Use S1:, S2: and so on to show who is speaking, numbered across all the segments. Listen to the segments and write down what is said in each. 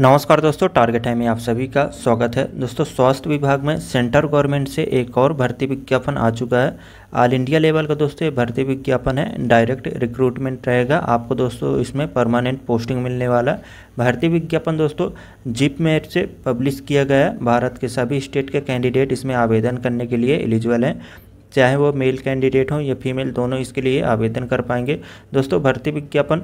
S1: नमस्कार दोस्तों टारगेट है में आप सभी का स्वागत है दोस्तों स्वास्थ्य विभाग में सेंटर गवर्नमेंट से एक और भर्ती विज्ञापन आ चुका है ऑल इंडिया लेवल का दोस्तों ये भर्ती विज्ञापन है डायरेक्ट रिक्रूटमेंट रहेगा आपको दोस्तों इसमें परमानेंट पोस्टिंग मिलने वाला है भर्ती विज्ञापन दोस्तों जिप मेट से पब्लिश किया गया है भारत के सभी स्टेट के कैंडिडेट इसमें आवेदन करने के लिए एलिजिबल हैं चाहे वो मेल कैंडिडेट हों या फीमेल दोनों इसके लिए आवेदन कर पाएंगे दोस्तों भर्ती विज्ञापन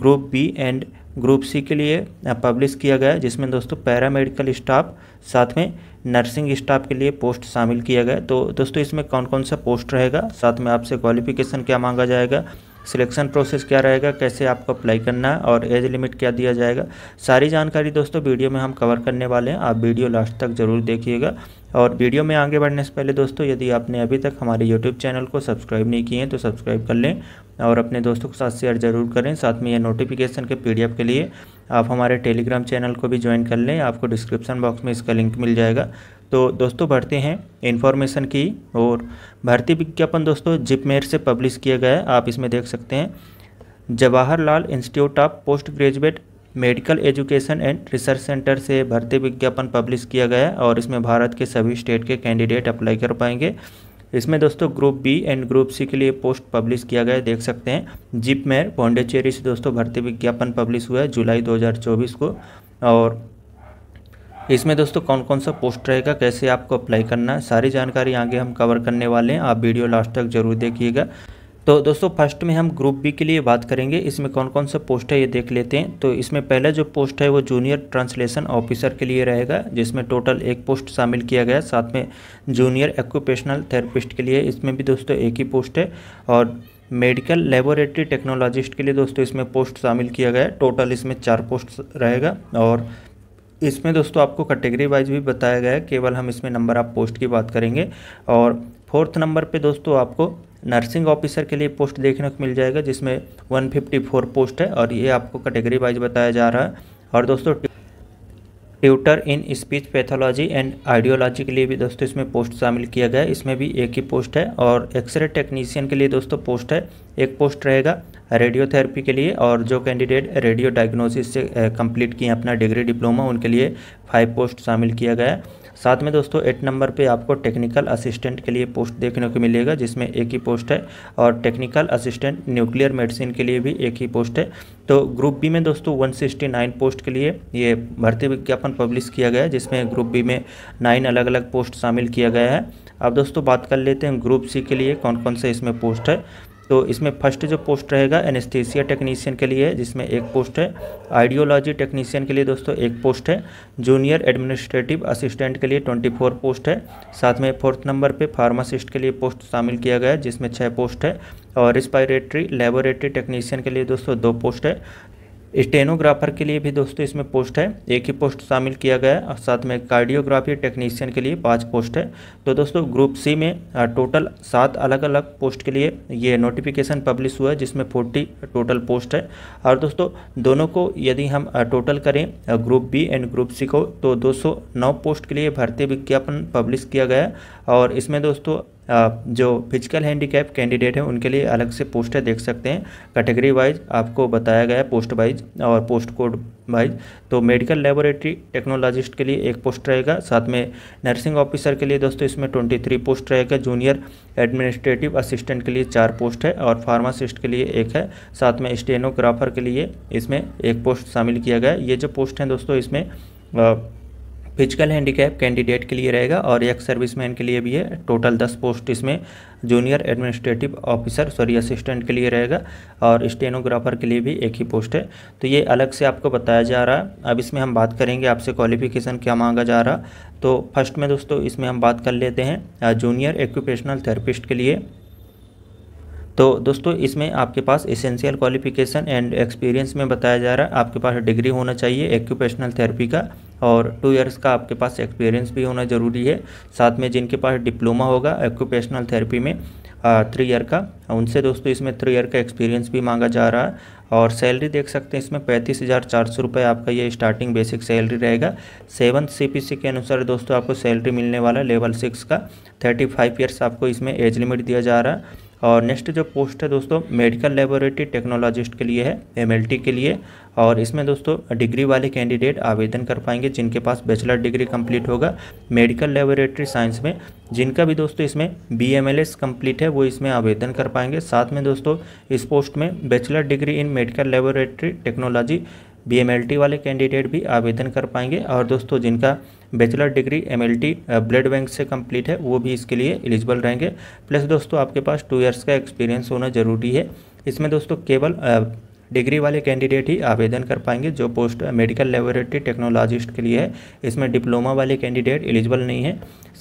S1: group B and group C के लिए पब्लिश किया गया जिसमें दोस्तों पैरामेडिकल स्टाफ साथ में नर्सिंग स्टाफ के लिए पोस्ट शामिल किया गया तो दोस्तों इसमें कौन कौन सा पोस्ट रहेगा साथ में आपसे क्वालिफिकेशन क्या मांगा जाएगा सिलेक्शन प्रोसेस क्या रहेगा कैसे आपको अप्लाई करना है और एज लिमिट क्या दिया जाएगा सारी जानकारी दोस्तों वीडियो में हम कवर करने वाले हैं आप वीडियो लास्ट तक ज़रूर देखिएगा और वीडियो में आगे बढ़ने से पहले दोस्तों यदि आपने अभी तक हमारे यूट्यूब चैनल को सब्सक्राइब नहीं किए हैं तो सब्सक्राइब कर लें और अपने दोस्तों के साथ शेयर जरूर करें साथ में यह नोटिफिकेशन के पी के लिए आप हमारे टेलीग्राम चैनल को भी ज्वाइन कर लें आपको डिस्क्रिप्शन बॉक्स में इसका लिंक मिल जाएगा तो दोस्तों बढ़ते हैं इन्फॉर्मेशन की और भर्ती विज्ञापन दोस्तों जिपमेर से पब्लिश किया गया है आप इसमें देख सकते हैं Jawaharlal institute of post graduate medical education and research centre से भर्ती विज्ञापन पब्लिश किया गया है और इसमें भारत के सभी स्टेट के कैंडिडेट अप्लाई कर पाएंगे इसमें दोस्तों group B and group C के लिए पोस्ट पब्लिश किया गया है देख सकते हैं जिप मेयर पौंडेचेरी से दोस्तों भर्ती विज्ञापन पब्लिश हुआ है जुलाई 2024 को और इसमें दोस्तों कौन कौन सा पोस्ट रहेगा कैसे आपको अप्लाई करना है सारी जानकारी आगे हम कवर करने वाले हैं आप वीडियो लास्ट तक जरूर देखिएगा तो दोस्तों फर्स्ट में हम ग्रुप बी के लिए बात करेंगे इसमें कौन कौन सा पोस्ट है ये देख लेते हैं तो इसमें पहला जो पोस्ट है वो जूनियर ट्रांसलेशन ऑफिसर के लिए रहेगा जिसमें टोटल एक पोस्ट शामिल किया गया साथ में जूनियर एक्यूपेशनल थेरेपिस्ट के लिए इसमें भी दोस्तों एक ही पोस्ट है और मेडिकल लेबोरेटरी टेक्नोलॉजिस्ट के लिए दोस्तों इसमें पोस्ट शामिल किया गया है टोटल इसमें चार पोस्ट रहेगा और इसमें दोस्तों आपको कैटेगरी वाइज भी बताया गया है केवल हम इसमें नंबर आप पोस्ट की बात करेंगे और फोर्थ नंबर पे दोस्तों आपको नर्सिंग ऑफिसर के लिए पोस्ट देखने को मिल जाएगा जिसमें 154 पोस्ट है और ये आपको कैटेगरी वाइज बताया जा रहा है और दोस्तों tutor in speech pathology and audiology के लिए भी दोस्तों इसमें पोस्ट शामिल किया गया है इसमें भी एक ही पोस्ट है और एक्सरे टेक्नीशियन के लिए दोस्तों पोस्ट है एक पोस्ट रहेगा रेडियोथेरेपी के लिए और जो कैंडिडेट रेडियो डायग्नोसिस से कंप्लीट किए अपना डिग्री डिप्लोमा उनके लिए फाइव पोस्ट शामिल किया गया है साथ में दोस्तों एट नंबर पे आपको टेक्निकल असिस्टेंट के लिए पोस्ट देखने को मिलेगा जिसमें एक ही पोस्ट है और टेक्निकल असिस्टेंट न्यूक्लियर मेडिसिन के लिए भी एक ही पोस्ट है तो ग्रुप बी में दोस्तों 169 पोस्ट के लिए ये भर्ती विज्ञापन पब्लिश किया गया है जिसमें ग्रुप बी में नाइन अलग अलग पोस्ट शामिल किया गया है अब दोस्तों बात कर लेते हैं ग्रुप सी के लिए कौन कौन से इसमें पोस्ट है तो इसमें फर्स्ट जो पोस्ट रहेगा एनेस्थीसिया टेक्नीशियन के लिए जिसमें एक पोस्ट है आइडियोलॉजी टेक्नीशियन के लिए दोस्तों एक पोस्ट है जूनियर एडमिनिस्ट्रेटिव असिस्टेंट के लिए ट्वेंटी फोर पोस्ट है साथ में फोर्थ नंबर पे फार्मासिस्ट के लिए पोस्ट शामिल किया गया है जिसमें छः पोस्ट है और रिस्पायरेटरी लेबोरेटरी टेक्नीशियन के लिए दोस्तों दो पोस्ट है स्टेनोग्राफर के लिए भी दोस्तों इसमें पोस्ट है एक ही पोस्ट शामिल किया गया है और साथ में कार्डियोग्राफी टेक्नीशियन के लिए पाँच पोस्ट है तो दोस्तों ग्रुप सी में टोटल सात अलग अलग पोस्ट के लिए ये नोटिफिकेशन पब्लिश हुआ है जिसमें फोर्टी टोटल पोस्ट है और दोस्तों दोनों को यदि हम टोटल करें group B and group C को तो दो पोस्ट के लिए भर्ती विज्ञापन पब्लिश किया गया है और इसमें दोस्तों जो फिजिकल हैंडीकैप कैंडिडेट हैं उनके लिए अलग से पोस्टें देख सकते हैं कैटेगरी वाइज आपको बताया गया है पोस्ट वाइज और पोस्ट कोड वाइज तो मेडिकल लेबोरेटरी टेक्नोलॉजिस्ट के लिए एक पोस्ट रहेगा साथ में नर्सिंग ऑफिसर के लिए दोस्तों इसमें ट्वेंटी थ्री पोस्ट रहेगा जूनियर एडमिनिस्ट्रेटिव असिस्टेंट के लिए चार पोस्ट है और फार्मासिस्ट के लिए एक है साथ में स्टेनोग्राफर के लिए इसमें एक पोस्ट शामिल किया गया है ये जो पोस्ट हैं दोस्तों इसमें आ, फिजिकल हैंडीकैप कैंडिडेट के लिए रहेगा और एक सर्विसमैन के लिए भी है टोटल दस पोस्ट इसमें junior administrative officer sorry assistant के लिए रहेगा और स्टेनोग्राफर के लिए भी एक ही पोस्ट है तो ये अलग से आपको बताया जा रहा है अब इसमें हम बात करेंगे आपसे क्वालिफिकेशन क्या मांगा जा रहा तो फर्स्ट में दोस्तों इसमें हम बात कर लेते हैं जूनियर एक्यूपेशनल थेरेपिस्ट के लिए तो दोस्तों इसमें आपके पास एसेंशियल क्वालिफिकेशन एंड एक्सपीरियंस में बताया जा रहा है आपके पास डिग्री होना चाहिए एक्यूपेशनल थेरेपी का और टू ईयर्स का आपके पास एक्सपीरियंस भी होना ज़रूरी है साथ में जिनके पास डिप्लोमा होगा एक्यूपेशनल थेरेपी में थ्री ईयर का उनसे दोस्तों इसमें थ्री ईयर का एक्सपीरियंस भी मांगा जा रहा है और सैलरी देख सकते हैं इसमें पैंतीस हज़ार चार सौ रुपये आपका ये स्टार्टिंग बेसिक सैलरी रहेगा सेवन सी पी सी के अनुसार दोस्तों आपको सैलरी मिलने वाला लेवल सिक्स का थर्टी फाइव ईयर्स आपको इसमें एज लिमिट दिया जा रहा है और नेक्स्ट जो पोस्ट है दोस्तों मेडिकल लेबोरेटरी टेक्नोलॉजिस्ट के लिए है एम के लिए और इसमें दोस्तों डिग्री वाले कैंडिडेट आवेदन कर पाएंगे जिनके पास बैचलर डिग्री कंप्लीट होगा मेडिकल लेबोरेटरी साइंस में जिनका भी दोस्तों इसमें बी एम कंप्लीट है वो इसमें आवेदन कर पाएंगे साथ में दोस्तों इस पोस्ट में bachelor degree in medical laboratory technology B वाले कैंडिडेट भी आवेदन कर पाएंगे और दोस्तों जिनका bachelor degree in blood bank से कंप्लीट है वो भी इसके लिए एलिजिबल रहेंगे प्लस दोस्तों आपके पास टू ईयर्स का एक्सपीरियंस होना ज़रूरी है इसमें दोस्तों केवल डिग्री वाले कैंडिडेट ही आवेदन कर पाएंगे जो पोस्ट मेडिकल लेबोरेटरी टेक्नोलॉजिस्ट के लिए है इसमें डिप्लोमा वाले कैंडिडेट एलिजिबल नहीं है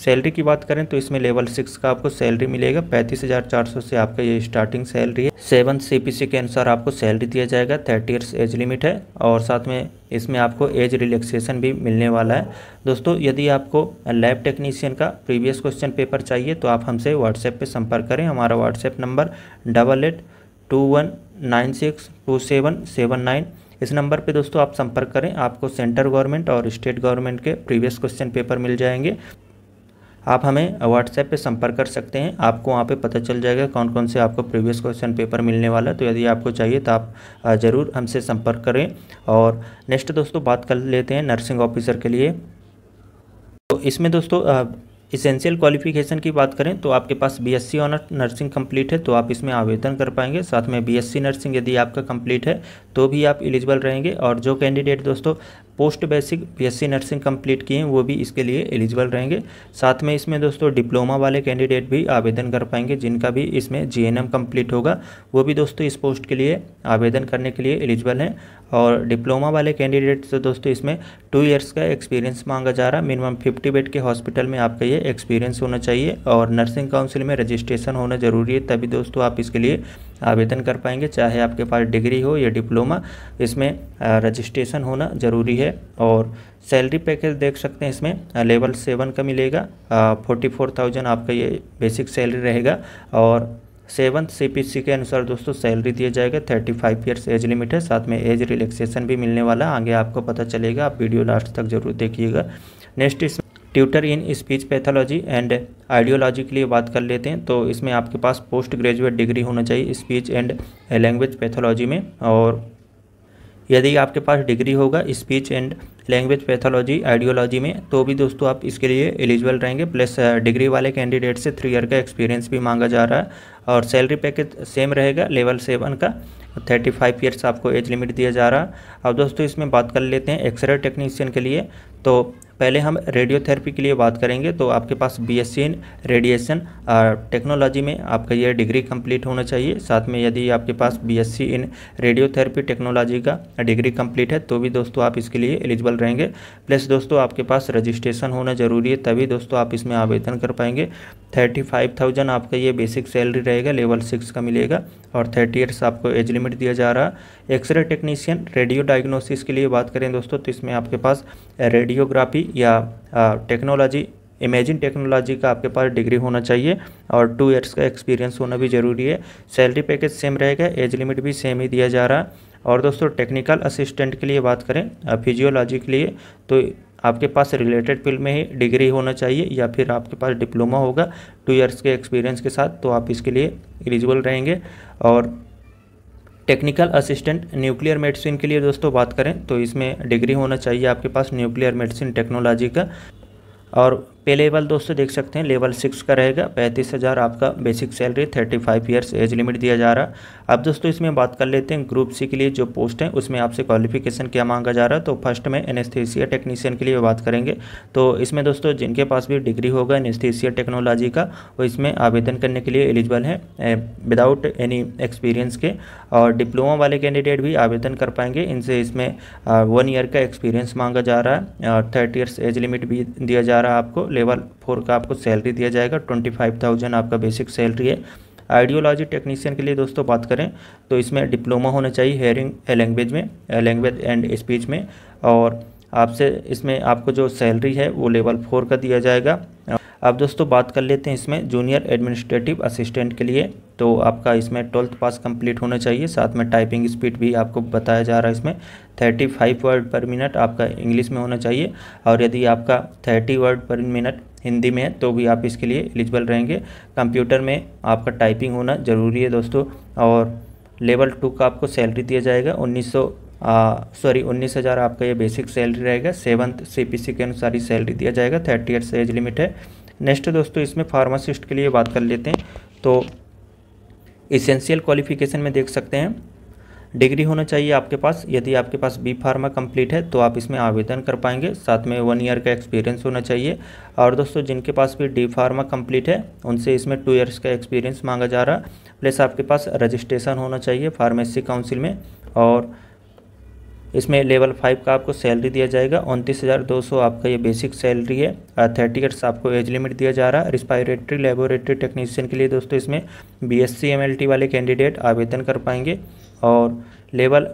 S1: सैलरी की बात करें तो इसमें लेवल सिक्स का आपको सैलरी मिलेगा पैंतीस हज़ार चार सौ से आपका ये स्टार्टिंग सैलरी है सेवन सी पी सी के अनुसार आपको सैलरी दिया जाएगा थर्टी ईयर्स एज लिमिट है और साथ में इसमें आपको एज रिलैक्सेशन भी मिलने वाला है दोस्तों यदि आपको लैब टेक्नीशियन का प्रीवियस क्वेश्चन पेपर चाहिए तो आप हमसे व्हाट्सएप पर संपर्क करें हमारा WhatsApp number double eight two one nine six two seven seven nine इस नंबर पे दोस्तों आप संपर्क करें आपको सेंटर गवर्नमेंट और स्टेट गवर्नमेंट के प्रीवियस क्वेश्चन पेपर मिल जाएंगे आप हमें व्हाट्सएप पे संपर्क कर सकते हैं आपको वहाँ पे पता चल जाएगा कौन कौन से आपको प्रीवियस क्वेश्चन पेपर मिलने वाला है तो यदि आपको चाहिए तो आप ज़रूर हमसे संपर्क करें और नेक्स्ट दोस्तों बात कर लेते हैं नर्सिंग ऑफिसर के लिए तो इसमें दोस्तों इसेंशियल क्वालिफिकेशन की बात करें तो आपके पास बीएससी ऑनर नर्सिंग कंप्लीट है तो आप इसमें आवेदन कर पाएंगे साथ में बीएससी नर्सिंग यदि आपका कंप्लीट है तो भी आप एलिजिबल रहेंगे और जो कैंडिडेट दोस्तों post basic BSc nursing complete किए हैं वो भी इसके लिए एलिजिबल रहेंगे साथ में इसमें दोस्तों डिप्लोमा वाले कैंडिडेट भी आवेदन कर पाएंगे जिनका भी इसमें जीएनएम कंप्लीट होगा वो भी दोस्तों इस पोस्ट के लिए आवेदन करने के लिए एलिजिबल हैं और डिप्लोमा वाले कैंडिडेट से दोस्तों इसमें टू ईयर्स का एक्सपीरियंस मांगा जा रहा है मिनिमम फिफ्टी बेड के हॉस्पिटल में आपका ये एक्सपीरियंस होना चाहिए और नर्सिंग काउंसिल में रजिस्ट्रेशन होना ज़रूरी है तभी दोस्तों आप इसके लिए आवेदन कर पाएंगे चाहे आपके पास डिग्री हो या डिप्लोमा इसमें रजिस्ट्रेशन होना ज़रूरी है और सैलरी पैकेज देख सकते हैं इसमें लेवल सेवन का मिलेगा फोर्टी फोर थाउजेंड आपका ये बेसिक सैलरी रहेगा और सेवन्थ सीपीसी के अनुसार दोस्तों सैलरी दिया जाएगा thirty five years age limit है साथ में एज रिलैक्सेशन भी मिलने वाला आगे आपको पता चलेगा आप वीडियो लास्ट तक जरूर देखिएगा नेक्स्ट इसमें tutor in speech pathology and audiology के लिए बात कर लेते हैं तो इसमें आपके पास पोस्ट ग्रेजुएट डिग्री होना चाहिए स्पीच एंड लैंग्वेज पैथोलॉजी में और यदि आपके पास डिग्री होगा speech and language pathology audiology में तो भी दोस्तों आप इसके लिए एलिजिबल रहेंगे प्लस डिग्री वाले कैंडिडेट से थ्री ईयर का एक्सपीरियंस भी मांगा जा रहा है और सैलरी पैकेज सेम रहेगा लेवल सेवन का थर्टी फाइव ईयर्स आपको एज लिमिट दिया जा रहा है अब दोस्तों इसमें बात कर लेते हैं एक्सरे टेक्नीशियन के लिए तो पहले हम रेडियोथेरेपी के लिए बात करेंगे तो आपके पास बीएससी इन रेडिएशन टेक्नोलॉजी में आपका यह डिग्री कंप्लीट होना चाहिए साथ में यदि आपके पास बीएससी इन रेडियोथेरेपी टेक्नोलॉजी का डिग्री कंप्लीट है तो भी दोस्तों आप इसके लिए एलिजिबल रहेंगे प्लस दोस्तों आपके पास रजिस्ट्रेशन होना जरूरी है तभी दोस्तों आप इसमें आवेदन कर पाएंगे थर्टी फाइव थाउजेंड आपका ये बेसिक सैलरी रहेगा लेवल सिक्स का मिलेगा और थर्टी ईयर्स आपको एज लिमिट दिया जा रहा है एक्सरे टेक्नीशियन रेडियो डायग्नोसिस के लिए बात करें दोस्तों तो इसमें आपके पास रेडियोग्राफी या टेक्नोलॉजी इमेजिन टेक्नोलॉजी का आपके पास डिग्री होना चाहिए और टू ईयर्स का एक्सपीरियंस होना भी ज़रूरी है सैलरी पैकेज सेम रहेगा एज लिमिट भी सेम ही दिया जा रहा है और दोस्तों टेक्निकल असिस्टेंट के लिए बात करें फिजियोलॉजी के लिए तो आपके पास रिलेटेड फील्ड में ही डिग्री होना चाहिए या फिर आपके पास डिप्लोमा होगा टू ईयर्स के एक्सपीरियंस के साथ तो आप इसके लिए एलिजिबल रहेंगे और टेक्निकल असिस्टेंट न्यूक्लियर मेडिसिन के लिए दोस्तों बात करें तो इसमें डिग्री होना चाहिए आपके पास न्यूक्लियर मेडिसिन टेक्नोलॉजी का और पे लेवल दोस्तों देख सकते हैं लेवल सिक्स का रहेगा पैंतीस हज़ार आपका basic salary thirty five years age limit दिया जा रहा है अब दोस्तों इसमें बात कर लेते हैं ग्रुप सी के लिए जो पोस्ट है उसमें आपसे क्वालिफिकेशन क्या मांगा जा रहा है तो फर्स्ट में एनेस्थेसिया टेक्नीशियन के लिए बात करेंगे तो इसमें दोस्तों जिनके पास भी डिग्री होगा एनेस्थेसिया टेक्नोलॉजी का वो इसमें आवेदन करने के लिए एलिजिबल है विदाउट एनी एक्सपीरियंस के और डिप्लोमा वाले कैंडिडेट भी आवेदन कर पाएंगे इनसे इसमें वन ईयर का एक्सपीरियंस मांगा जा रहा है और थर्टी ईयर्स एज लिमिट भी दिया जा रहा है आपको लेवल फोर का आपको सैलरी दिया जाएगा ट्वेंटी फाइव थाउजेंड आपका बेसिक सैलरी है आइडियोलॉजी टेक्नीशियन के लिए दोस्तों बात करें तो इसमें डिप्लोमा होना चाहिए हेयरिंग लैंग्वेज में लैंग्वेज एंड स्पीच में और आपसे इसमें आपको जो सैलरी है वो लेवल फोर का दिया जाएगा अब दोस्तों बात कर लेते हैं इसमें जूनियर एडमिनिस्ट्रेटिव असिस्टेंट के लिए तो आपका इसमें ट्वेल्थ पास कंप्लीट होना चाहिए साथ में टाइपिंग स्पीड भी आपको बताया जा रहा है इसमें थर्टी फाइव वर्ड पर मिनट आपका इंग्लिश में होना चाहिए और यदि आपका थर्टी वर्ड पर मिनट हिंदी में है तो भी आप इसके लिए एलिजिबल रहेंगे कंप्यूटर में आपका टाइपिंग होना ज़रूरी है दोस्तों और लेवल टू का आपको सैलरी दिया जाएगा उन्नीस सॉरी उन्नीस हज़ार आपका ये बेसिक सैलरी रहेगा सेवन्थ सी के अनुसार ही सैलरी दिया जाएगा थर्टी ईयर्स एज लिमिट है नेक्स्ट दोस्तों इसमें फार्मासिस्ट के लिए बात कर लेते हैं तो इसेंशियल क्वालिफिकेशन में देख सकते हैं डिग्री होना चाहिए आपके पास यदि आपके पास बी फार्मा कंप्लीट है तो आप इसमें आवेदन कर पाएंगे साथ में वन ईयर का एक्सपीरियंस होना चाहिए और दोस्तों जिनके पास भी डी फार्मा कंप्लीट है उनसे इसमें टू ईयर्स का एक्सपीरियंस मांगा जा रहा प्लस आपके पास रजिस्ट्रेशन होना चाहिए फार्मेसी काउंसिल में और इसमें लेवल फाइव का आपको सैलरी दिया जाएगा उनतीस हज़ार दो सौ आपका ये बेसिक सैलरी है थर्टी ईयर्स आपको एज लिमिट दिया जा रहा है रिस्पायरेटरी लेबोरेटरी टेक्नीशियन के लिए दोस्तों इसमें बी एस वाले कैंडिडेट आवेदन कर पाएंगे और लेवल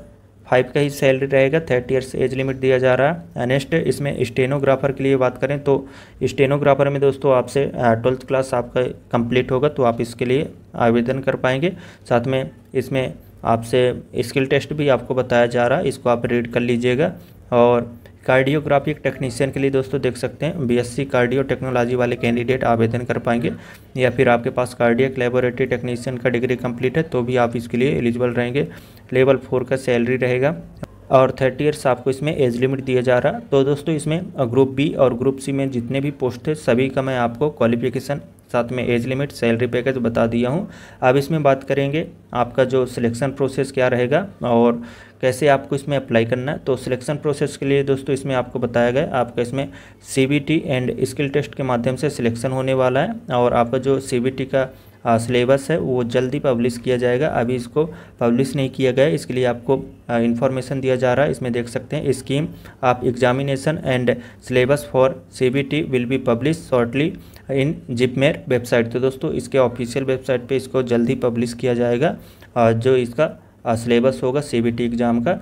S1: फाइव का ही सैलरी रहेगा थर्टी ईयर्स एज लिमिट दिया जा रहा है नेक्स्ट इसमें स्टेनोग्राफर के लिए बात करें तो स्टेनोग्राफर में दोस्तों आपसे ट्वेल्थ क्लास आपका कंप्लीट होगा तो आप इसके लिए आवेदन कर पाएंगे साथ में इसमें आपसे स्किल टेस्ट भी आपको बताया जा रहा है इसको आप रीड कर लीजिएगा और कार्डियोग्राफिक टेक्नीशियन के लिए दोस्तों देख सकते हैं बीएससी कार्डियो टेक्नोलॉजी वाले कैंडिडेट आवेदन कर पाएंगे या फिर आपके पास कार्डियक लेबोरेटरी टेक्नीशियन का डिग्री कंप्लीट है तो भी आप इसके लिए एलिजिबल रहेंगे लेवल फोर का सैलरी रहेगा और थर्टी ईयर्स आपको इसमें एज लिमिट दिया जा रहा तो दोस्तों इसमें ग्रुप बी और ग्रुप सी में जितने भी पोस्ट थे सभी का मैं आपको क्वालिफिकेशन साथ में एज लिमिट सैलरी पैकेज बता दिया हूँ अब इसमें बात करेंगे आपका जो सिलेक्शन प्रोसेस क्या रहेगा और कैसे आपको इसमें अप्लाई करना है तो सिलेक्शन प्रोसेस के लिए दोस्तों इसमें आपको बताया गया आपका इसमें सी एंड स्किल टेस्ट के माध्यम से सिलेक्शन होने वाला है और आपका जो सी का सिलेबस है वो जल्दी पब्लिश किया जाएगा अभी इसको पब्लिश नहीं किया गया इसके लिए आपको इन्फॉर्मेशन दिया जा रहा है इसमें देख सकते हैं scheme of examination and syllabus for C will be publish shortly in JIPMER website तो दोस्तों इसके ऑफिशियल वेबसाइट पे इसको जल्दी पब्लिश किया जाएगा जो इसका सिलेबस होगा सी एग्ज़ाम का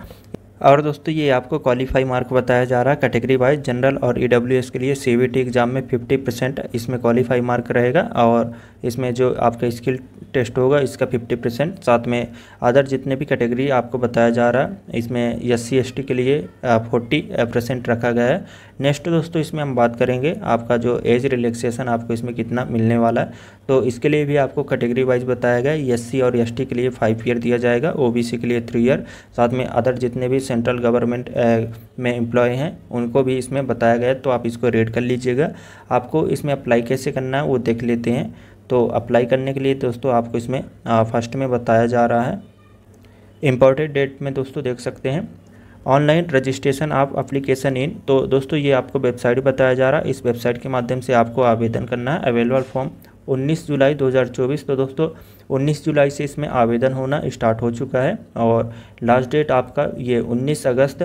S1: और दोस्तों ये आपको क्वालिफाई मार्क बताया जा रहा है कैटेगरी वाइज जनरल और ई के लिए सी एग्ज़ाम में फिफ्टी परसेंट इसमें क्वालिफाई मार्क रहेगा और इसमें जो आपका स्किल टेस्ट होगा इसका फिफ्टी परसेंट साथ में अदर जितने भी कैटेगरी आपको बताया जा रहा है इसमें एस सी के लिए फोर्टी परसेंट रखा गया है नेक्स्ट दोस्तों इसमें हम बात करेंगे आपका जो एज रिलैक्सेशन आपको इसमें कितना मिलने वाला है तो इसके लिए भी आपको कैटेगरी वाइज बताया गया एस और एस के लिए फाइव ईयर दिया जाएगा ओ के लिए थ्री ईयर साथ में अदर जितने भी सेंट्रल गवर्नमेंट में एम्प्लॉय हैं उनको भी इसमें बताया गया तो आप इसको रेड कर लीजिएगा आपको इसमें अप्लाई कैसे करना है वो देख लेते हैं तो अप्लाई करने के लिए दोस्तों आपको इसमें फर्स्ट में बताया जा रहा है इम्पोर्टेड डेट में दोस्तों देख सकते हैं online registration of application in तो दोस्तों ये आपको वेबसाइट बताया जा रहा है इस वेबसाइट के माध्यम से आपको आवेदन करना है अवेलेबल फॉर्म 19 जुलाई 2024 तो दोस्तों 19 जुलाई से इसमें आवेदन होना स्टार्ट हो चुका है और लास्ट डेट आपका ये 19 अगस्त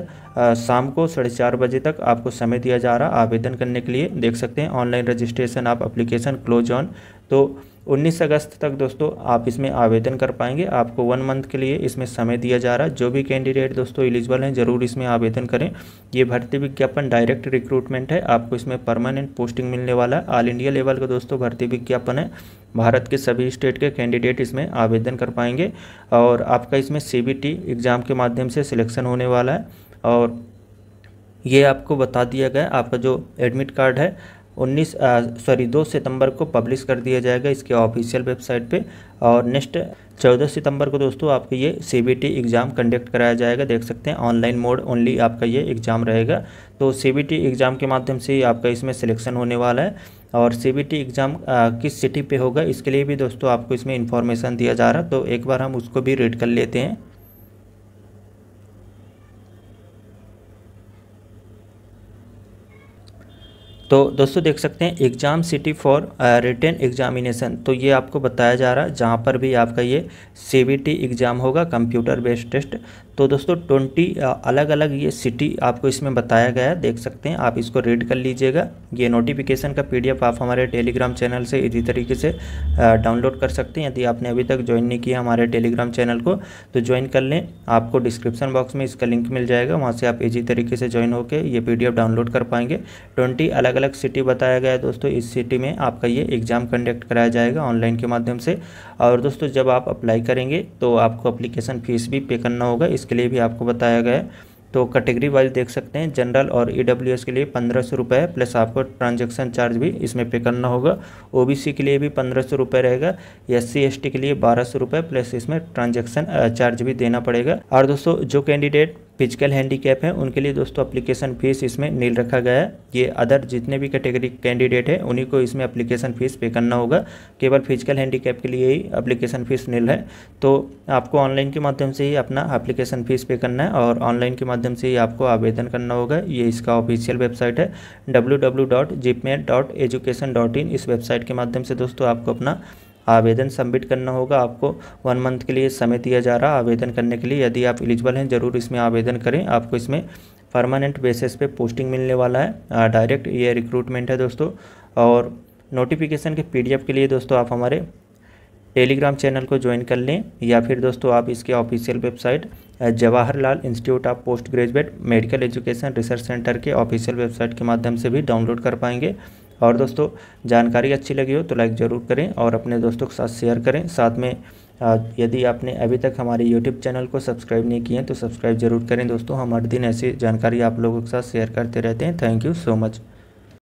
S1: शाम को साढ़े चार बजे तक आपको समय दिया जा रहा आवेदन करने के लिए देख सकते हैं online registration of application close on तो 19 अगस्त तक दोस्तों आप इसमें आवेदन कर पाएंगे आपको वन मंथ के लिए इसमें समय दिया जा रहा है जो भी कैंडिडेट दोस्तों एलिजिबल हैं ज़रूर इसमें आवेदन करें ये भर्ती विज्ञापन डायरेक्ट रिक्रूटमेंट है आपको इसमें परमानेंट पोस्टिंग मिलने वाला है ऑल इंडिया लेवल का दोस्तों भर्ती विज्ञापन है भारत के सभी स्टेट के कैंडिडेट इसमें आवेदन कर पाएंगे और आपका इसमें सी एग्ज़ाम के माध्यम से सिलेक्शन होने वाला है और ये आपको बता दिया गया आपका जो एडमिट कार्ड है 19 सॉरी दो सितंबर को पब्लिश कर दिया जाएगा इसके ऑफिशियल वेबसाइट पे और नेक्स्ट 14 सितंबर को दोस्तों आपके ये C B T exam conduct कराया जाएगा देख सकते हैं ऑनलाइन मोड ओनली आपका ये एग्ज़ाम रहेगा तो सी बी टी एग्ज़ाम के माध्यम से ही आपका इसमें सिलेक्शन होने वाला है और सी बी टी एग्ज़ाम किस सिटी पे होगा इसके लिए भी दोस्तों आपको इसमें इन्फॉर्मेशन दिया जा रहा तो एक बार हम उसको भी रीड कर लेते हैं तो दोस्तों देख सकते हैं exam city for written examination तो ये आपको बताया जा रहा है जहाँ पर भी आपका ये सी एग्ज़ाम होगा कंप्यूटर बेस्ड टेस्ट तो दोस्तों ट्वेंटी अलग अलग ये सिटी आपको इसमें बताया गया है देख सकते हैं आप इसको रीड कर लीजिएगा ये नोटिफिकेशन का पीडीएफ आप हमारे टेलीग्राम चैनल से इसी तरीके से डाउनलोड कर सकते हैं यदि आपने अभी तक ज्वाइन नहीं किया हमारे टेलीग्राम चैनल को तो ज्वाइन कर लें आपको डिस्क्रिप्शन बॉक्स में इसका लिंक मिल जाएगा वहाँ से आप इजी तरीके से ज्वाइन होकर ये पी डाउनलोड कर पाएंगे ट्वेंटी अलग अलग सिटी बताया गया है दोस्तों इस सिटी में आपका ये एग्ज़ाम कंडक्ट कराया जाएगा ऑनलाइन के माध्यम से और दोस्तों जब आप अप्लाई करेंगे तो आपको अप्लीकेशन फ़ीस भी पे करना होगा इस के लिए भी आपको बताया गया है तो कैटेगरी वाइज देख सकते हैं जनरल और ई e के लिए पंद्रह सौ रुपये प्लस आपको ट्रांजैक्शन चार्ज भी इसमें पे करना होगा ओबीसी के लिए भी पंद्रह सौ रुपये रहेगा एस सी के लिए बारह सौ रुपये प्लस इसमें ट्रांजैक्शन चार्ज भी देना पड़ेगा और दोस्तों जो कैंडिडेट फिजिकल हैंडीकैप हैं उनके लिए दोस्तों अप्लीकेशन फ़ीस इसमें नील रखा गया है ये अदर जितने भी कैटेगरी कैंडिडेट हैं उन्हीं को इसमें अप्लीकेशन फ़ीस पे करना होगा केवल फिजिकल हैंडीकैप के लिए ही अप्लीकेशन फ़ीस नील है तो आपको ऑनलाइन के माध्यम से ही अपना अप्लीकेशन फ़ीस पे करना है और ऑनलाइन के माध्यम से ही आपको आवेदन करना होगा ये इसका ऑफिशियल वेबसाइट है डब्ल्यू इस वेबसाइट के माध्यम से दोस्तों आपको अपना आवेदन सबमिट करना होगा आपको वन मंथ के लिए समय दिया जा रहा आवेदन करने के लिए यदि आप एलिजिबल हैं ज़रूर इसमें आवेदन करें आपको इसमें परमानेंट बेसिस पे पोस्टिंग मिलने वाला है डायरेक्ट ये रिक्रूटमेंट है दोस्तों और नोटिफिकेशन के पीडीएफ के लिए दोस्तों आप हमारे टेलीग्राम चैनल को ज्वाइन कर लें या फिर दोस्तों आप इसके official website Jawaharlal institute of post graduate medical education research centre के ऑफिशियल वेबसाइट के माध्यम से भी डाउनलोड कर पाएंगे और दोस्तों जानकारी अच्छी लगी हो तो लाइक ज़रूर करें और अपने दोस्तों के साथ शेयर करें साथ में यदि आपने अभी तक हमारे यूट्यूब चैनल को सब्सक्राइब नहीं किए तो सब्सक्राइब जरूर करें दोस्तों हम हर दिन ऐसी जानकारी आप लोगों के साथ शेयर करते रहते हैं थैंक यू सो मच